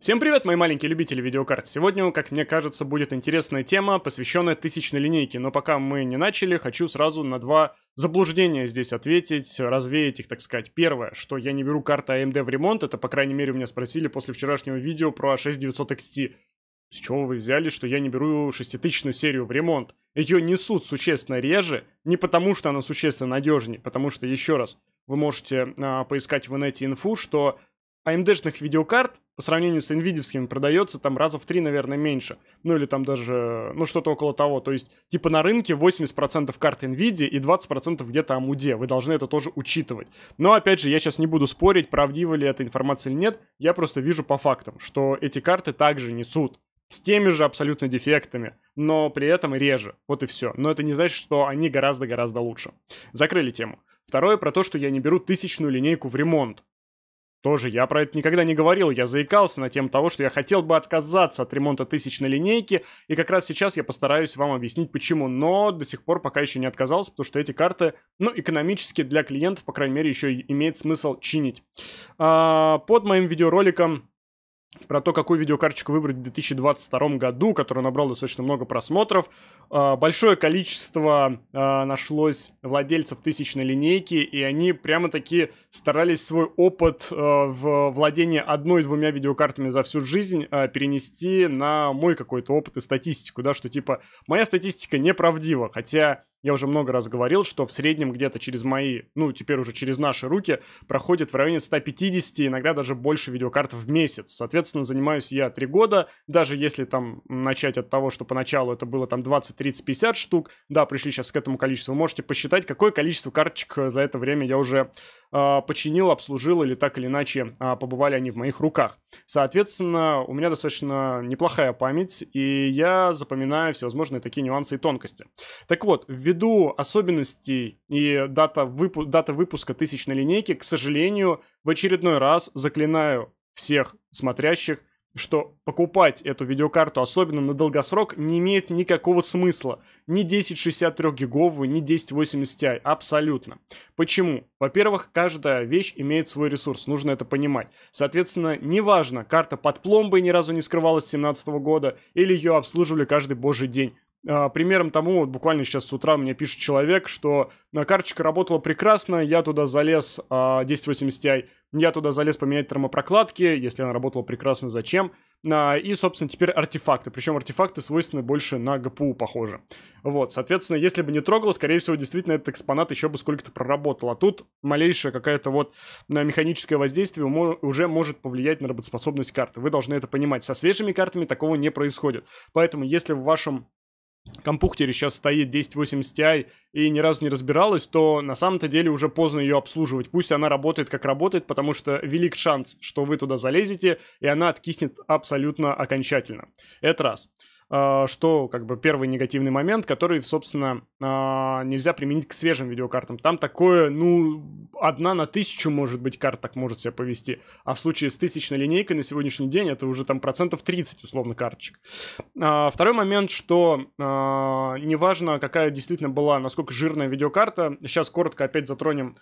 Всем привет, мои маленькие любители видеокарт. Сегодня, как мне кажется, будет интересная тема, посвященная тысячной линейке. Но пока мы не начали, хочу сразу на два заблуждения здесь ответить, развеять их, так сказать. Первое, что я не беру карты AMD а в ремонт, это, по крайней мере, у меня спросили после вчерашнего видео про 6900 XT. С чего вы взяли, что я не беру шеститысячную серию в ремонт? Ее несут существенно реже, не потому что она существенно надежнее, потому что, еще раз, вы можете а, поискать в инете инфу, что AMD-шных видеокарт по сравнению с NVIDIA продается там раза в три, наверное, меньше. Ну или там даже, ну что-то около того. То есть, типа на рынке 80% карт NVIDIA и 20% где-то AMD. Вы должны это тоже учитывать. Но опять же, я сейчас не буду спорить, правдива ли эта информация или нет. Я просто вижу по фактам, что эти карты также несут с теми же абсолютно дефектами, но при этом реже. Вот и все. Но это не значит, что они гораздо-гораздо лучше. Закрыли тему. Второе про то, что я не беру тысячную линейку в ремонт. Тоже я про это никогда не говорил, я заикался на тему того, что я хотел бы отказаться от ремонта тысячной линейки, и как раз сейчас я постараюсь вам объяснить почему, но до сих пор пока еще не отказался, потому что эти карты, ну, экономически для клиентов, по крайней мере, еще имеет смысл чинить. А, под моим видеороликом про то, какую видеокарточку выбрать в 2022 году, которая набрала достаточно много просмотров. А, большое количество а, нашлось владельцев тысячной линейки, и они прямо-таки старались свой опыт а, в владении одной-двумя видеокартами за всю жизнь перенести на мой какой-то опыт и статистику, да, что типа моя статистика неправдива, хотя я уже много раз говорил, что в среднем где-то через мои, ну, теперь уже через наши руки, проходит в районе 150, иногда даже больше видеокарт в месяц. Соответственно, занимаюсь я 3 года, даже если там начать от того, что поначалу это было там 20, 30, 50 штук, да, пришли сейчас к этому количеству, можете посчитать, какое количество карточек э, за это время я уже а, починил, обслужил или так или иначе а, побывали они в моих руках. Соответственно, у меня достаточно неплохая память, и я запоминаю всевозможные такие нюансы и тонкости. Так вот, ввиду особенностей и дата, выпу- дата выпуска тысячной линейки, к сожалению, в очередной раз заклинаю всех смотрящих что покупать эту видеокарту, особенно на долгосрок, не имеет никакого смысла. Ни 1063 гиговую, ни 1080 Ti, абсолютно. Почему? Во-первых, каждая вещь имеет свой ресурс, нужно это понимать. Соответственно, неважно, карта под пломбой ни разу не скрывалась с 2017 года, или ее обслуживали каждый божий день. А, примером тому, вот буквально сейчас с утра мне пишет человек, что на карточка работала прекрасно, я туда залез, 1080 а, Ti, я туда залез поменять термопрокладки, если она работала прекрасно, зачем? А, и, собственно, теперь артефакты, причем артефакты свойственны больше на ГПУ, похоже. Вот, соответственно, если бы не трогало, скорее всего, действительно этот экспонат еще бы сколько-то проработал, а тут малейшее какое-то вот механическое воздействие уже может повлиять на работоспособность карты. Вы должны это понимать. Со свежими картами такого не происходит. Поэтому, если в вашем компьютере сейчас стоит 1080 Ti и ни разу не разбиралась, то на самом-то деле уже поздно ее обслуживать. Пусть она работает как работает, потому что велик шанс, что вы туда залезете, и она откиснет абсолютно окончательно. Это раз. А, что как бы первый негативный момент, который, собственно, а, нельзя применить к свежим видеокартам. Там такое, ну, одна на тысячу, может быть, карт так может себя повести. А в случае с тысячной линейкой на сегодняшний день это уже там процентов 30, условно, карточек. А, второй момент, что неважно, какая действительно была, насколько жирная видеокарта, сейчас коротко опять затронем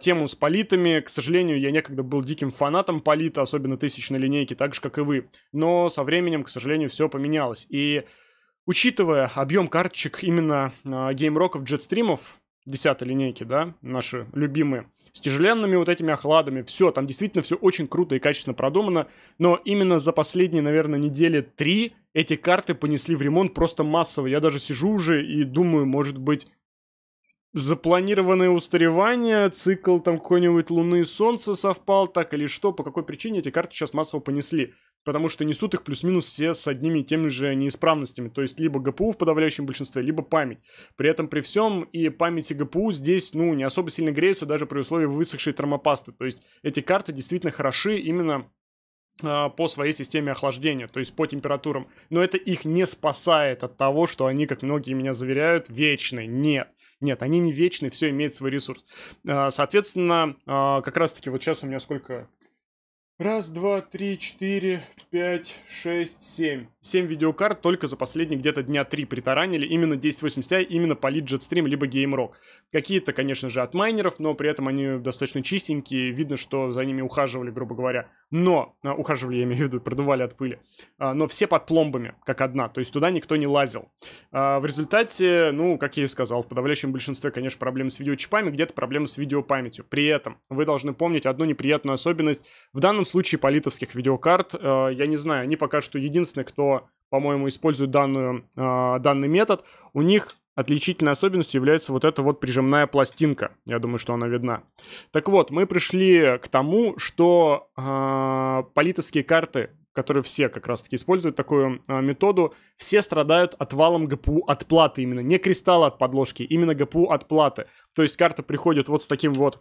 тему с политами. К сожалению, я некогда был диким фанатом полита, особенно тысячной линейки, так же, как и вы. Но со временем, к сожалению, все поменялось. И учитывая объем карточек именно а, геймроков, джетстримов, десятой линейки, да, наши любимые, с тяжеленными вот этими охладами, все, там действительно все очень круто и качественно продумано, но именно за последние, наверное, недели три эти карты понесли в ремонт просто массово. Я даже сижу уже и думаю, может быть, запланированное устаревание, цикл там какой-нибудь Луны и Солнца совпал, так или что, по какой причине эти карты сейчас массово понесли потому что несут их плюс-минус все с одними и теми же неисправностями, то есть либо ГПУ в подавляющем большинстве, либо память. При этом при всем и памяти ГПУ здесь, ну, не особо сильно греются даже при условии высохшей термопасты, то есть эти карты действительно хороши именно а, по своей системе охлаждения, то есть по температурам. Но это их не спасает от того, что они, как многие меня заверяют, вечны. Нет. Нет, они не вечны, все имеет свой ресурс. А, соответственно, а, как раз-таки вот сейчас у меня сколько? Раз, два, три, четыре, пять, шесть, семь. Семь видеокарт только за последние где-то дня три притаранили именно 1080 Ti, именно Polit Jetstream, либо GameRock. Какие-то, конечно же, от майнеров, но при этом они достаточно чистенькие, видно, что за ними ухаживали, грубо говоря. Но, а, ухаживали, я имею в виду, продували от пыли. А, но все под пломбами, как одна, то есть туда никто не лазил. А, в результате, ну, как я и сказал, в подавляющем большинстве, конечно, проблемы с видеочипами, где-то проблемы с видеопамятью. При этом вы должны помнить одну неприятную особенность. В данном случае политовских видеокарт, э, я не знаю, они пока что единственные, кто, по-моему, использует данную, э, данный метод. У них отличительной особенностью является вот эта вот прижимная пластинка. Я думаю, что она видна. Так вот, мы пришли к тому, что э, политовские карты которые все как раз-таки используют такую а, методу, все страдают отвалом ГПУ от платы именно, не кристалла от подложки, именно ГПУ от платы. То есть карта приходит вот с таким вот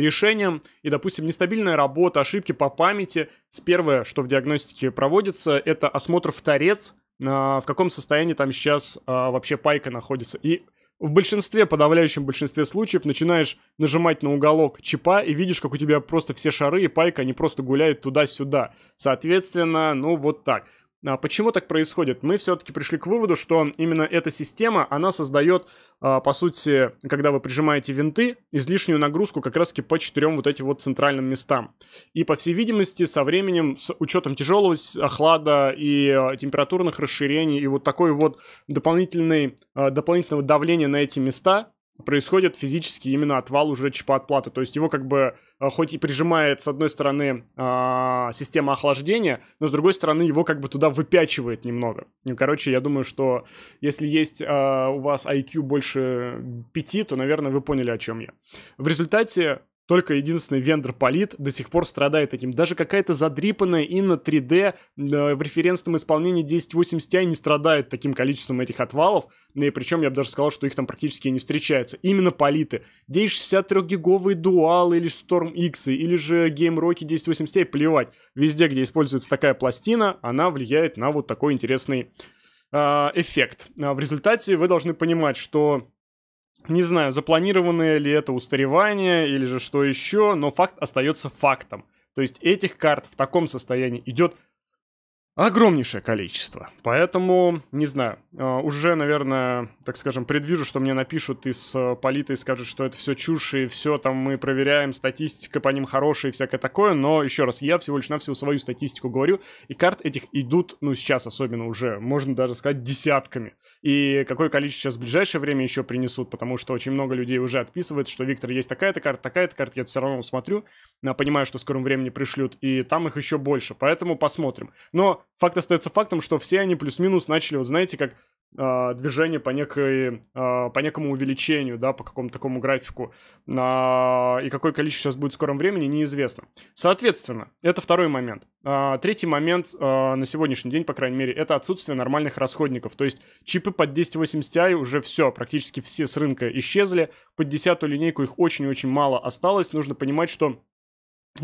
решением. И, допустим, нестабильная работа, ошибки по памяти. Первое, что в диагностике проводится, это осмотр в торец, а, в каком состоянии там сейчас а, вообще пайка находится. И в большинстве, подавляющем большинстве случаев начинаешь нажимать на уголок чипа и видишь, как у тебя просто все шары и пайка, они просто гуляют туда-сюда. Соответственно, ну вот так. А Почему так происходит? Мы все-таки пришли к выводу, что именно эта система, она создает, а, по сути, когда вы прижимаете винты, излишнюю нагрузку как раз-таки по четырем вот этим вот центральным местам. И, по всей видимости, со временем, с учетом тяжелого охлада и а, температурных расширений и вот такой вот дополнительной, а, дополнительного давления на эти места, происходит физически именно отвал уже чипа-отплаты. То есть его как бы э, хоть и прижимает с одной стороны а, система охлаждения, но с другой стороны его как бы туда выпячивает немного. И, короче, я думаю, что если есть э, у вас IQ больше 5, то, наверное, вы поняли, о чем я. В результате только единственный вендор Полит до сих пор страдает этим. Даже какая-то задрипанная Инна 3D э, в референсном исполнении 1080 Ti не страдает таким количеством этих отвалов. Ну и причем я бы даже сказал, что их там практически не встречается. Именно Политы. 1063-гиговые дуалы или Storm X, или же Game Rocky 1080 Ti, плевать. Везде, где используется такая пластина, она влияет на вот такой интересный э, эффект. А, в результате вы должны понимать, что не знаю, запланированное ли это устаревание или же что еще, но факт остается фактом. То есть этих карт в таком состоянии идет огромнейшее количество. Поэтому, не знаю, а, уже, наверное, так скажем, предвижу, что мне напишут из э, полита и скажут, что это все чушь и все там мы проверяем, статистика по ним хорошая и всякое такое, но еще раз, я всего лишь всю свою статистику говорю, и карт этих идут, ну, сейчас особенно уже, можно даже сказать, десятками. И какое количество сейчас в ближайшее время еще принесут, потому что очень много людей уже отписывают, что, Виктор, есть такая-то карта, такая-то карта, я все равно смотрю, а, понимаю, что в скором времени пришлют, и там их еще больше, поэтому посмотрим. Но факт остается фактом, что все они плюс-минус начали, вот знаете, как э, движение по некой, э, по некому увеличению, да, по какому-то такому графику, э, и какое количество сейчас будет в скором времени, неизвестно. Соответственно, это второй момент. Э, третий момент э, на сегодняшний день, по крайней мере, это отсутствие нормальных расходников, то есть чипы под 1080 Ti уже все, практически все с рынка исчезли, под десятую линейку их очень-очень мало осталось, нужно понимать, что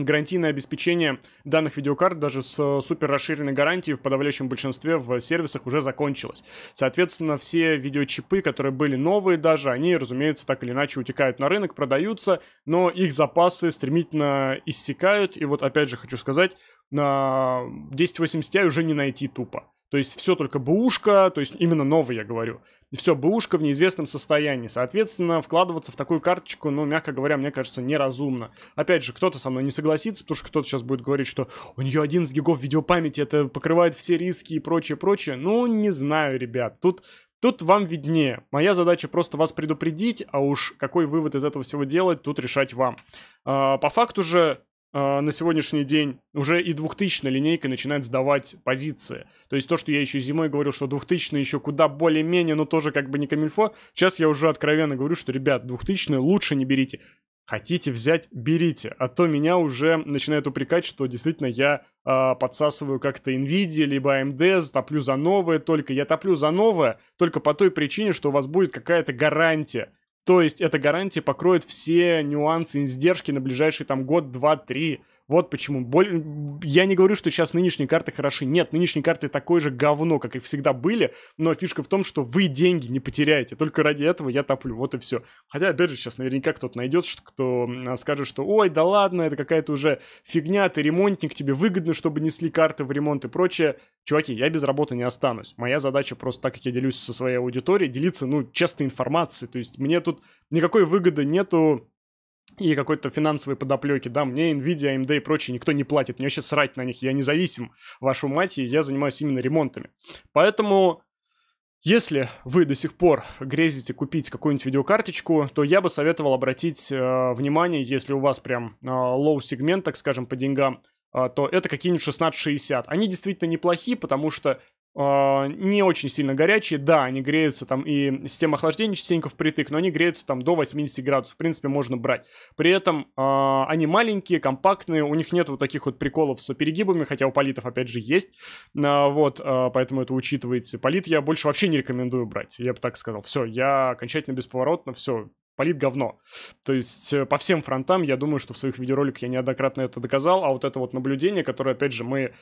гарантийное обеспечение данных видеокарт даже с э, супер расширенной гарантией в подавляющем большинстве в сервисах уже закончилось. Соответственно, все видеочипы, которые были новые даже, они, разумеется, так или иначе утекают на рынок, продаются, но их запасы стремительно иссякают. И вот опять же хочу сказать, на 1080 Ti уже не найти тупо. То есть все только бушка, то есть именно новый я говорю. Все бушка в неизвестном состоянии. Соответственно, вкладываться в такую карточку, ну, мягко говоря, мне кажется, неразумно. Опять же, кто-то со мной не согласится, потому что кто-то сейчас будет говорить, что у нее 11 гигов видеопамяти, это покрывает все риски и прочее, прочее. Ну, не знаю, ребят. Тут Тут вам виднее. Моя задача просто вас предупредить, а уж какой вывод из этого всего делать, тут решать вам. А, по факту же Э, на сегодняшний день уже и 2000 линейка начинает сдавать позиции. То есть то, что я еще зимой говорил, что 2000 еще куда более-менее, но тоже как бы не камильфо. Сейчас я уже откровенно говорю, что, ребят, 2000 лучше не берите. Хотите взять, берите. А то меня уже начинает упрекать, что действительно я э, подсасываю как-то Nvidia, либо AMD, топлю за новое только. Я топлю за новое только по той причине, что у вас будет какая-то гарантия то есть эта гарантия покроет все нюансы и издержки на ближайший там год, два, три. Вот почему. Боль... Я не говорю, что сейчас нынешние карты хороши. Нет, нынешние карты такое же говно, как и всегда были. Но фишка в том, что вы деньги не потеряете. Только ради этого я топлю. Вот и все. Хотя, опять же, сейчас наверняка кто-то найдет, кто скажет, что ой, да ладно, это какая-то уже фигня, ты ремонтник, тебе выгодно, чтобы несли карты в ремонт и прочее. Чуваки, я без работы не останусь. Моя задача просто так, как я делюсь со своей аудиторией, делиться, ну, честной информацией. То есть мне тут никакой выгоды нету и какой-то финансовой подоплеки, да, мне Nvidia, AMD и прочие никто не платит, мне вообще срать на них, я независим, вашу мать, и я занимаюсь именно ремонтами. Поэтому, если вы до сих пор грезите купить какую-нибудь видеокарточку, то я бы советовал обратить э, внимание, если у вас прям э, low сегмент, так скажем, по деньгам, э, то это какие-нибудь 1660. Они действительно неплохие, потому что а, не очень сильно горячие. Да, они греются там, и система охлаждения частенько впритык, но они греются там до 80 градусов. В принципе, можно брать. При этом а, они маленькие, компактные, у них нет вот таких вот приколов с перегибами, хотя у политов, опять же, есть. А, вот, поэтому это учитывается. Полит я больше вообще не рекомендую брать, я бы так сказал. Все, я окончательно бесповоротно, все, полит говно. То есть э, по всем фронтам, я думаю, что в своих видеороликах я неоднократно это доказал, а вот это вот наблюдение, которое, опять же, мы,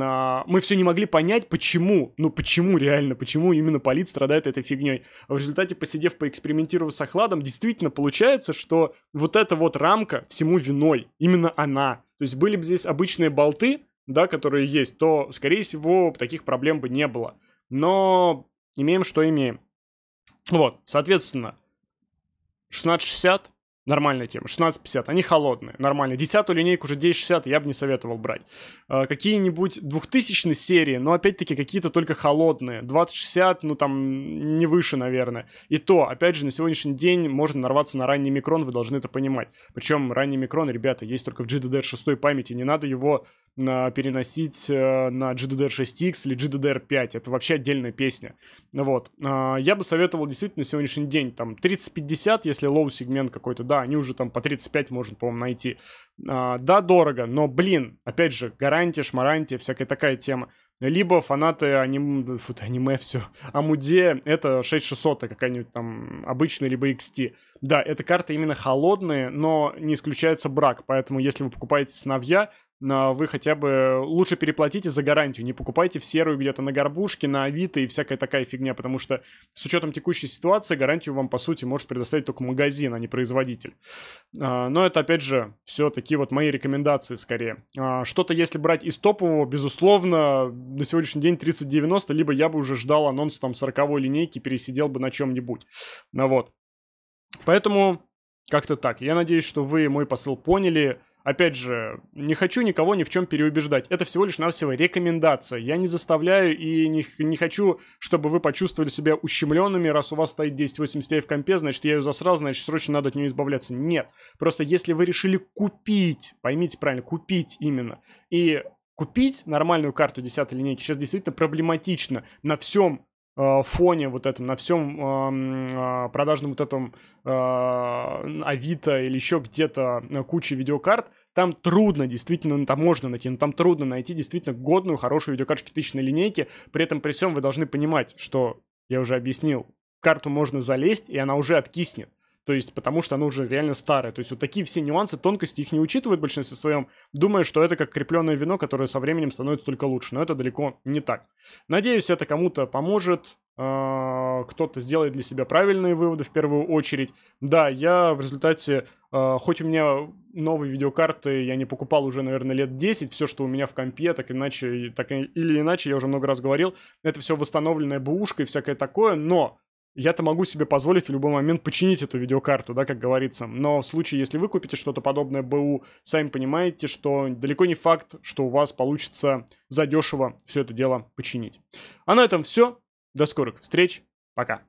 а, мы все не могли понять, почему, ну почему реально, почему именно полит страдает этой фигней. А в результате, посидев, поэкспериментировав с охладом, действительно получается, что вот эта вот рамка всему виной, именно она. То есть были бы здесь обычные болты, да, которые есть, то, скорее всего, таких проблем бы не было. Но имеем, что имеем. Вот, соответственно, 1660? Нормальная тема. 1650. Они холодные, нормальные. Десятую линейку уже 1060 я бы не советовал брать. А, какие-нибудь 2000 серии, но опять-таки какие-то только холодные. 2060, ну там не выше, наверное. И то, опять же, на сегодняшний день можно нарваться на ранний микрон, вы должны это понимать. Причем ранний микрон, ребята, есть только в GDDR 6 памяти. Не надо его а, переносить а, на GDDR 6X или GDDR 5. Это вообще отдельная песня. Вот. Я бы советовал действительно на сегодняшний день там 3050, если лоу-сегмент какой-то, да, они уже там по 35 можно, по-моему, найти. А, да, дорого, но, блин, опять же, гарантия, шмарантия, всякая такая тема. Либо фанаты аниме, фу, аниме все, Амуде, это 6600 какая-нибудь там обычная, либо XT. Да, это карты именно холодные, но не исключается брак, поэтому если вы покупаете сыновья, вы хотя бы лучше переплатите за гарантию, не покупайте в серую где-то на горбушке, на Авито и всякая такая фигня, потому что с учетом текущей ситуации гарантию вам, по сути, может предоставить только магазин, а не производитель. А, но это, опять же, все такие вот мои рекомендации скорее. А, что-то, если брать из топового, безусловно, на сегодняшний день 3090, либо я бы уже ждал анонс там 40 линейки, пересидел бы на чем-нибудь. Ну вот. Поэтому как-то так. Я надеюсь, что вы мой посыл поняли. Опять же, не хочу никого ни в чем переубеждать. Это всего лишь навсего рекомендация. Я не заставляю и не, не хочу, чтобы вы почувствовали себя ущемленными, раз у вас стоит 1080 Ti в компе, значит, я ее засрал, значит, срочно надо от нее избавляться. Нет. Просто если вы решили купить, поймите правильно, купить именно, и купить нормальную карту 10 линейки сейчас действительно проблематично на всем Э, фоне вот этом, на всем а, продажном вот этом а, Авито или еще где-то э, куче видеокарт, там трудно, действительно, ну, там можно найти, но там трудно найти действительно годную, хорошую видеокарточку тысячной линейки. При этом, при всем, вы должны понимать, что, я уже объяснил, в карту можно залезть, и она уже откиснет то есть потому что оно уже реально старое. То есть вот такие все нюансы, тонкости их не учитывают в большинстве своем, думая, что это как крепленное вино, которое со временем становится только лучше. Но это далеко не так. Надеюсь, это кому-то поможет, э, кто-то сделает для себя правильные выводы в первую очередь. Да, я в результате, э, хоть у меня новые видеокарты, я не покупал уже, наверное, лет 10, все, что у меня в компе, так иначе, так или иначе, я уже много раз говорил, это все восстановленная бэушка и всякое такое, но я-то могу себе позволить в любой момент починить эту видеокарту, да, как говорится. Но в случае, если вы купите что-то подобное БУ, сами понимаете, что далеко не факт, что у вас получится задешево все это дело починить. А на этом все. До скорых встреч. Пока.